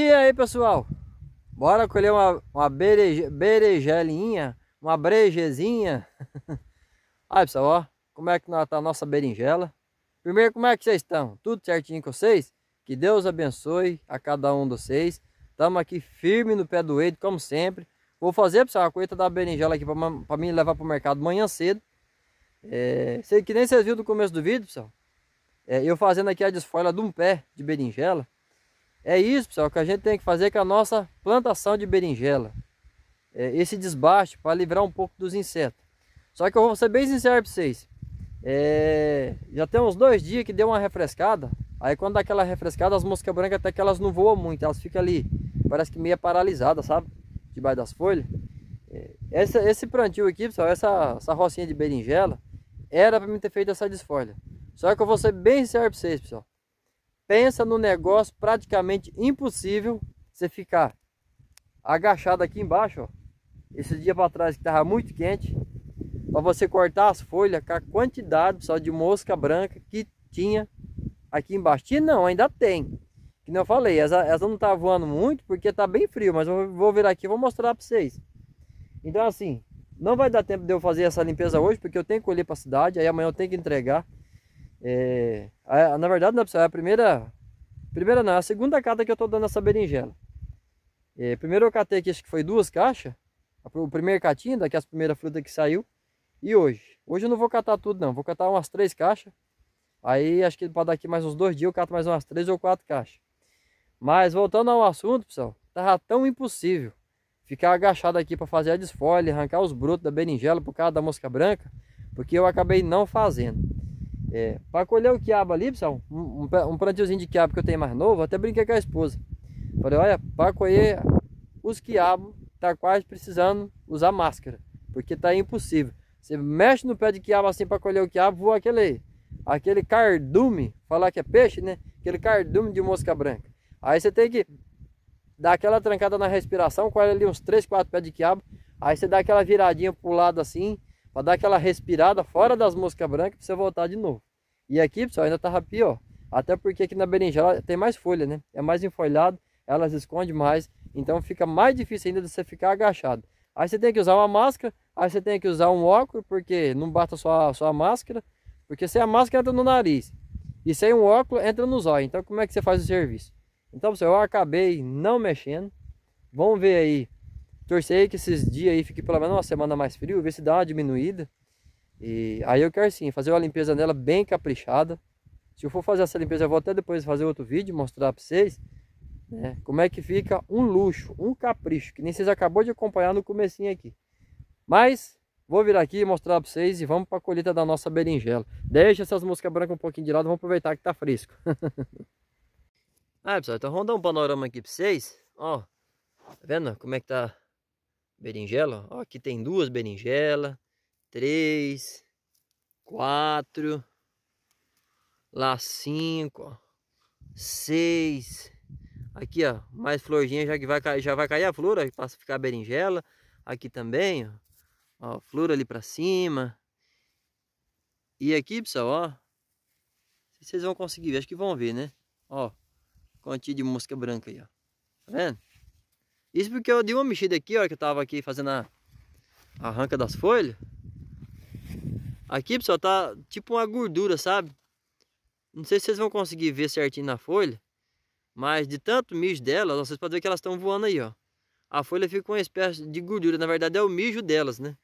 E aí, pessoal? Bora colher uma, uma bereje, berejelinha, uma brejezinha? aí, pessoal, ó, como é que está a nossa berinjela? Primeiro, como é que vocês estão? Tudo certinho com vocês? Que Deus abençoe a cada um de vocês. Estamos aqui firme no pé do eito, como sempre. Vou fazer, pessoal, a da berinjela aqui para mim levar para o mercado manhã cedo. É, sei que nem vocês viram do começo do vídeo, pessoal. É, eu fazendo aqui a desfolha de um pé de berinjela. É isso, pessoal, que a gente tem que fazer com é a nossa plantação de berinjela. É, esse desbaste para livrar um pouco dos insetos. Só que eu vou ser bem sincero para vocês. É, já tem uns dois dias que deu uma refrescada. Aí quando dá aquela refrescada, as moscas brancas até que elas não voam muito. Elas ficam ali, parece que meio paralisadas, sabe? Debaixo das folhas. É, essa, esse plantio aqui, pessoal, essa, essa rocinha de berinjela, era para mim ter feito essa desfolha. Só que eu vou ser bem sincero para vocês, pessoal pensa no negócio praticamente impossível você ficar agachado aqui embaixo, ó. Esse dia para trás que tava muito quente, para você cortar as folhas com a quantidade só de mosca branca que tinha aqui embaixo. Tinha não, ainda tem. Que não falei, essa, essa não tá voando muito porque tá bem frio, mas eu vou vir aqui e vou mostrar para vocês. Então assim, não vai dar tempo de eu fazer essa limpeza hoje, porque eu tenho que colher para a cidade, aí amanhã eu tenho que entregar. É na verdade, não é, é a primeira, primeira não, é a segunda cata que eu estou dando essa berinjela. É, primeiro eu catei aqui, acho que foi duas caixas. O primeiro catinho, daqui as primeiras frutas que saiu. E hoje? Hoje eu não vou catar tudo não, vou catar umas três caixas. Aí acho que para daqui mais uns dois dias eu cato mais umas três ou quatro caixas. Mas voltando ao assunto, pessoal, tava tão impossível ficar agachado aqui para fazer a desfolha, arrancar os brotos da berinjela por causa da mosca branca, porque eu acabei não fazendo. É, para colher o quiabo ali, pessoal, um, um, plantiozinho de quiabo que eu tenho mais novo, até brinquei com a esposa. Falei, olha, para colher os quiabos, tá quase precisando usar máscara, porque tá impossível. Você mexe no pé de quiabo assim para colher o quiabo, voa aquele, aquele cardume, falar que é peixe, né? Aquele cardume de mosca branca. Aí você tem que dar aquela trancada na respiração, colhe ali uns 3, 4 pés de quiabo, aí você dá aquela viradinha pro lado assim, para dar aquela respirada fora das moscas brancas para você voltar de novo. E aqui, pessoal, ainda tá pior. ó. Até porque aqui na berinjela tem mais folha, né? É mais enfolhado, elas esconde mais, então fica mais difícil ainda de você ficar agachado. Aí você tem que usar uma máscara, aí você tem que usar um óculos, porque não basta só a, sua máscara, porque sem a máscara entra no nariz, e sem um óculos entra nos olhos. Então como é que você faz o serviço? Então, pessoal, eu acabei não mexendo. Vamos ver aí Torcer que esses dias aí fique pelo menos uma semana mais frio, ver se dá uma diminuída. E aí eu quero sim, fazer uma limpeza nela bem caprichada. Se eu for fazer essa limpeza, eu vou até depois fazer outro vídeo, mostrar para vocês né, como é que fica um luxo, um capricho, que nem vocês acabou de acompanhar no comecinho aqui. Mas vou vir aqui mostrar para vocês e vamos para a colheita da nossa berinjela. Deixa essas moscas brancas um pouquinho de lado, vamos aproveitar que tá fresco. ah, pessoal, então vamos dar um panorama aqui para vocês. Ó, tá vendo como é que tá berinjela. Ó, aqui tem duas berinjelas, três, quatro, lá cinco, ó, seis. Aqui, ó, mais florzinha já que vai cair, já vai cair a flor, ó, passa a ficar a berinjela. Aqui também, ó, ó flor ali para cima. E aqui, pessoal, ó, vocês vão conseguir ver, acho que vão ver, né? Ó, quantia de mosca branca aí, ó. Tá vendo? Isso porque eu dei uma mexida aqui, ó, que eu tava aqui fazendo a arranca das folhas. Aqui, pessoal, tá tipo uma gordura, sabe? Não sei se vocês vão conseguir ver certinho na folha. Mas de tanto mijo delas, vocês podem ver que elas estão voando aí, ó. A folha fica uma espécie de gordura. Na verdade, é o mijo delas, né?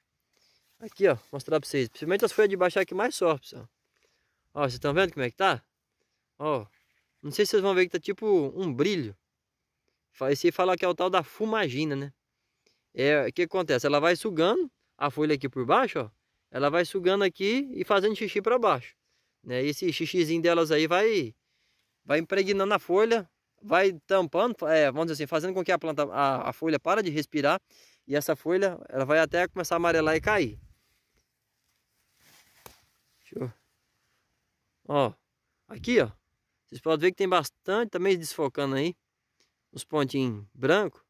Aqui, ó. Mostrar pra vocês. Principalmente as folhas de baixo é aqui mais só, pessoal. Ó, vocês estão vendo como é que tá? Ó. Não sei se vocês vão ver que tá tipo um brilho se fala que é o tal da fumagina, né? É, o que acontece? Ela vai sugando a folha aqui por baixo, ó. Ela vai sugando aqui e fazendo xixi para baixo. Né? Esse xixizinho delas aí vai, vai impregnando a folha, vai tampando, é, vamos dizer assim, fazendo com que a planta, a, a folha para de respirar e essa folha ela vai até começar a amarelar e cair. Eu... Ó, aqui ó, vocês podem ver que tem bastante, também tá desfocando aí os pontinhos brancos,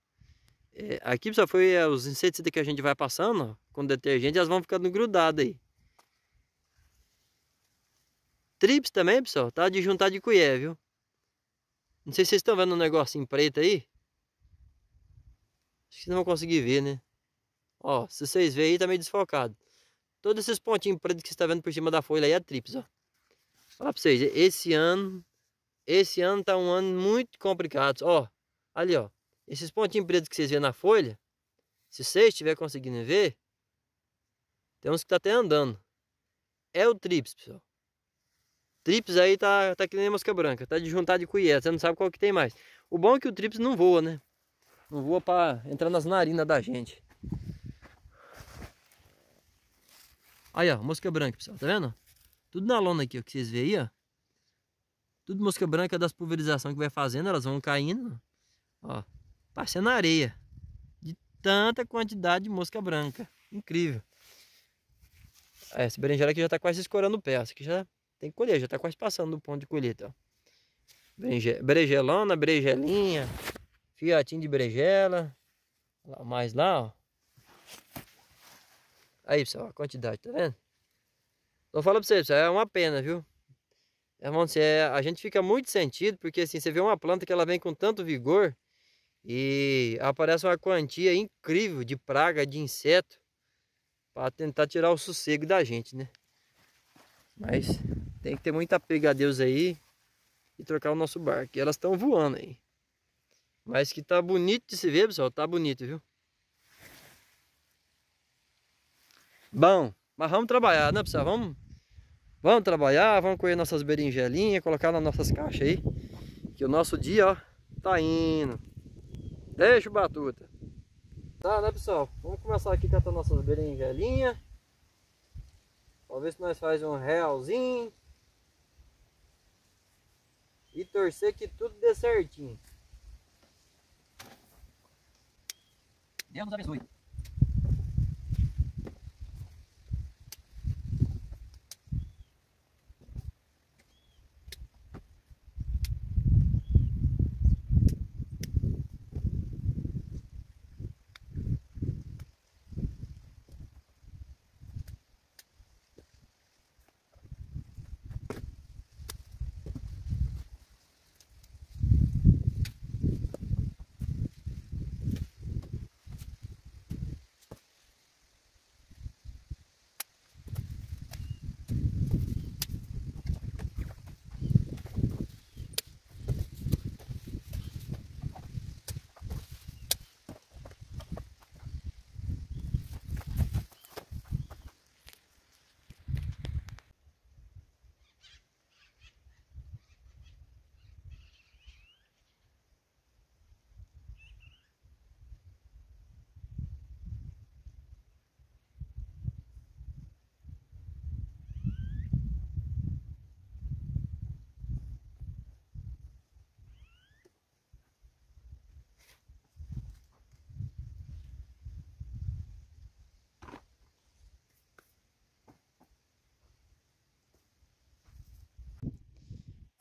é, aqui só foi é, os inseticidas que a gente vai passando ó, com detergente, elas vão ficando grudadas aí. Trips também, pessoal, tá de juntar de colher, viu? Não sei se vocês estão vendo um negocinho preto aí. Acho que não vão conseguir ver, né? Ó, se vocês verem aí, tá meio desfocado. Todos esses pontinhos pretos que você tá vendo por cima da folha aí é trips, ó. Fala pra vocês, esse ano, esse ano tá um ano muito complicado, ó. Ali, ó. Esses pontinhos pretos que vocês vêem na folha, se vocês estiver conseguindo ver, tem uns que tá até andando. É o trips, pessoal. Trips aí tá, tá que nem mosca branca, tá de juntar de cuia. você não sabe qual que tem mais. O bom é que o trips não voa, né? Não voa para entrar nas narinas da gente. Aí, ó, mosca branca, pessoal, tá vendo? Tudo na lona aqui, ó, que vocês veem aí, ó. Tudo mosca branca das pulverizações que vai fazendo, elas vão caindo. Ó, passei na areia. De tanta quantidade de mosca branca. Incrível. É, Essa berinjela aqui já está quase escorando o pé. Essa aqui já tem que colher, já está quase passando do ponto de colheita. Ó. Berinje... Brejelona, brejelinha, de brejela. Mais lá, ó. Aí, pessoal, a quantidade, tá vendo? Só então, falo pra vocês, pessoal, é uma pena, viu? É, a gente fica muito sentido, porque assim, você vê uma planta que ela vem com tanto vigor, e aparece uma quantia incrível de praga, de inseto, para tentar tirar o sossego da gente, né? Mas tem que ter muita pega, a Deus aí e trocar o nosso barco. E elas estão voando aí. Mas que tá bonito de se ver, pessoal. Tá bonito, viu? Bom, mas vamos trabalhar, né, pessoal? Vamos, vamos trabalhar, vamos colher nossas berinjelinhas, colocar nas nossas caixas aí. Que o nosso dia, ó, tá indo. Deixa o batuta. Tá, né pessoal? Vamos começar aqui com as nossas berinjelinhas. Talvez nós fazemos um realzinho. E torcer que tudo dê certinho. Deus nos abençoe.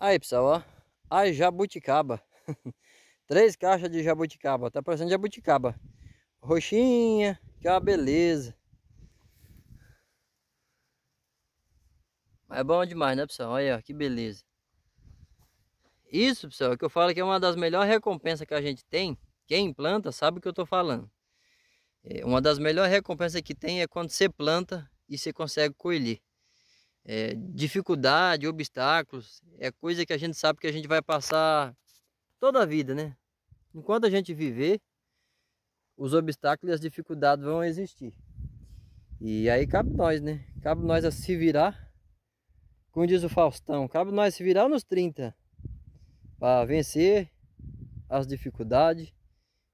Aí pessoal, ó, a jabuticaba. Três caixas de jabuticaba, tá parecendo jabuticaba. Roxinha, que é uma beleza. Mas é bom demais, né pessoal? Olha, que beleza. Isso, pessoal, é que eu falo que é uma das melhores recompensas que a gente tem. Quem planta sabe o que eu tô falando. É, uma das melhores recompensas que tem é quando você planta e você consegue colher é, dificuldade, obstáculos, é coisa que a gente sabe que a gente vai passar toda a vida, né? Enquanto a gente viver, os obstáculos e as dificuldades vão existir. E aí cabe nós, né? Cabe nós a se virar, como diz o Faustão, cabe nós se virar nos 30 para vencer as dificuldades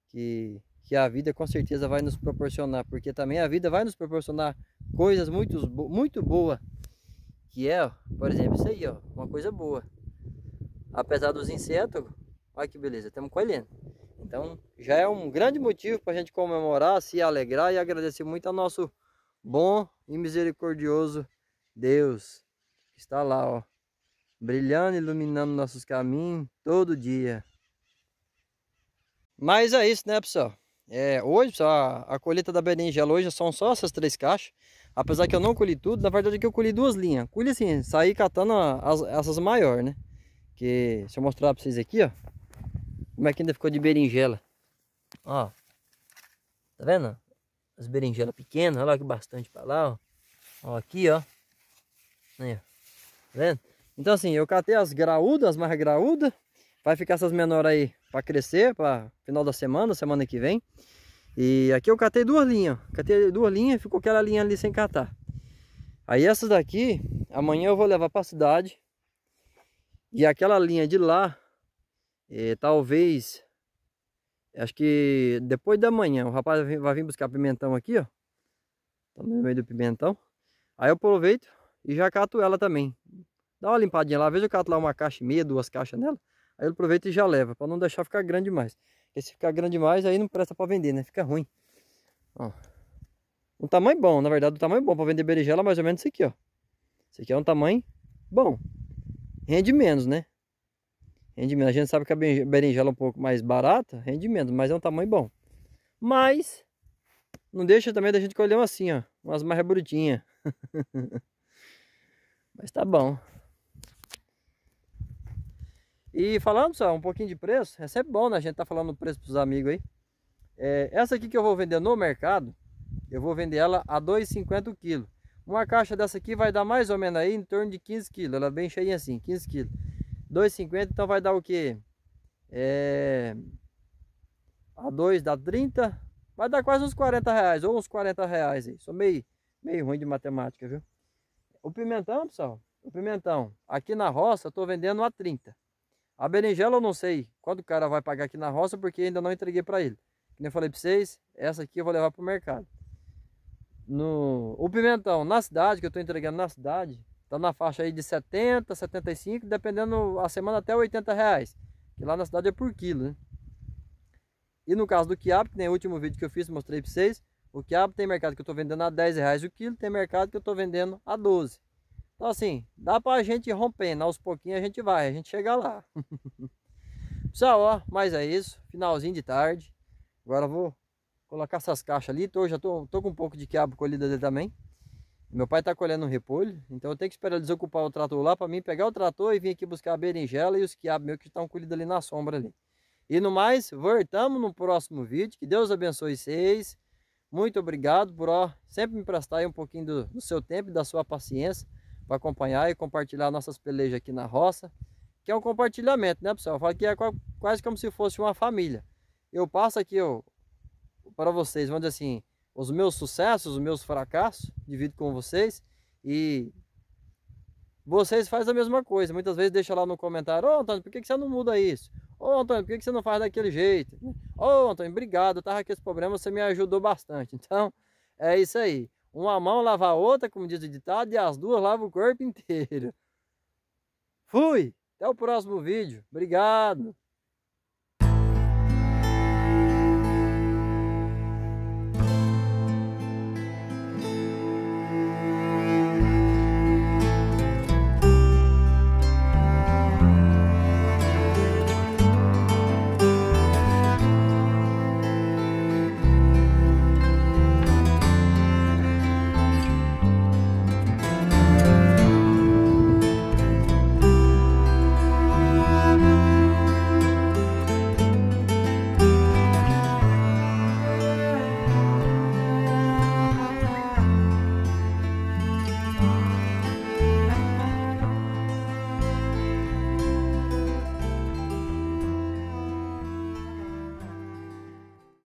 que, que a vida com certeza vai nos proporcionar, porque também a vida vai nos proporcionar coisas muito, muito boas que é, por exemplo, isso aí, ó, uma coisa boa. Apesar dos insetos, olha que beleza, estamos colhendo. Então, já é um grande motivo para a gente comemorar, se alegrar e agradecer muito ao nosso bom e misericordioso Deus. Que está lá, ó, brilhando, iluminando nossos caminhos todo dia. Mas é isso, né, pessoal? É, hoje, pessoal, a, a colheita da berinjela hoje são só essas três caixas. Apesar que eu não colhi tudo, na verdade é que eu colhi duas linhas. Colhi assim, saí catando as, essas maiores, né? Que, deixa eu mostrar pra vocês aqui, ó. Como é que ainda ficou de berinjela. Ó. Tá vendo? As berinjelas pequenas, olha lá que bastante pra lá, ó. Ó, aqui, ó. Aí, ó. Tá vendo? Então assim, eu catei as graúdas, as mais graúdas. Vai ficar essas menores aí pra crescer, pra final da semana, semana que vem. E aqui eu catei duas linhas, catei duas linhas, ficou aquela linha ali sem catar. Aí essas daqui, amanhã eu vou levar para a cidade. E aquela linha de lá, é, talvez, acho que depois da manhã, o rapaz vai vir buscar pimentão aqui, ó. Tá no meio do pimentão. Aí eu aproveito e já cato ela também. Dá uma limpadinha lá, veja eu cato lá uma caixa e meia, duas caixas nela. Aí ele aproveita e já leva, para não deixar ficar grande demais. Porque se ficar grande demais, aí não presta para vender, né? Fica ruim. Ó. Um tamanho bom, na verdade, um tamanho bom para vender berinjela é mais ou menos esse aqui, ó. Esse aqui é um tamanho bom. Rende menos, né? Rende menos. A gente sabe que a berinjela é um pouco mais barata, rende menos, mas é um tamanho bom. Mas não deixa também da gente colher um assim, ó. Umas mais bonitinhas. mas tá bom. E falando só um pouquinho de preço, é sempre bom, né? A gente tá falando do preço pros amigos aí. É, essa aqui que eu vou vender no mercado, eu vou vender ela a 2,50 o quilo. Uma caixa dessa aqui vai dar mais ou menos aí em torno de 15 quilos. Ela é bem cheia assim, 15 quilos. 2,50 então vai dar o que? É... A 2 dá 30, vai dar quase uns 40 reais, ou uns 40 reais aí. Sou meio, meio ruim de matemática, viu? O pimentão, pessoal, o pimentão, aqui na roça eu tô vendendo a 30. A berinjela eu não sei quanto o cara vai pagar aqui na roça, porque ainda não entreguei para ele. Como eu falei para vocês, essa aqui eu vou levar para o mercado. No... O pimentão na cidade, que eu estou entregando na cidade, está na faixa aí de 70, 75, dependendo a semana até 80 reais. Que lá na cidade é por quilo, né? E no caso do quiabo, que nem o último vídeo que eu fiz, mostrei para vocês, o quiabo tem mercado que eu estou vendendo a 10 reais o quilo, tem mercado que eu estou vendendo a 12. Então assim, dá pra gente ir rompendo, aos pouquinhos a gente vai, a gente chega lá. Pessoal, ó, mas é isso, finalzinho de tarde. Agora vou colocar essas caixas ali, tô, já tô, tô com um pouco de quiabo colhido ali também. Meu pai tá colhendo um repolho, então eu tenho que esperar ele desocupar o trator lá para mim pegar o trator e vir aqui buscar a berinjela e os quiabos meus que estão colhidos ali na sombra ali. E no mais, voltamos no próximo vídeo. Que Deus abençoe vocês. Muito obrigado por ó, sempre me prestar um pouquinho do, do seu tempo e da sua paciência para acompanhar e compartilhar nossas pelejas aqui na roça, que é um compartilhamento, né, pessoal? Eu falo que é quase como se fosse uma família. Eu passo aqui para vocês, vamos dizer assim, os meus sucessos, os meus fracassos, divido com vocês e vocês fazem a mesma coisa. Muitas vezes deixa lá no comentário, ô oh, Antônio, por que, você não muda isso? Ô oh, Antônio, por que, que você não faz daquele jeito? Ô oh, Antônio, obrigado, eu tava com esse problema, você me ajudou bastante. Então, é isso aí. Uma mão lava a outra, como diz o ditado, e as duas lavam o corpo inteiro. Fui! Até o próximo vídeo. Obrigado!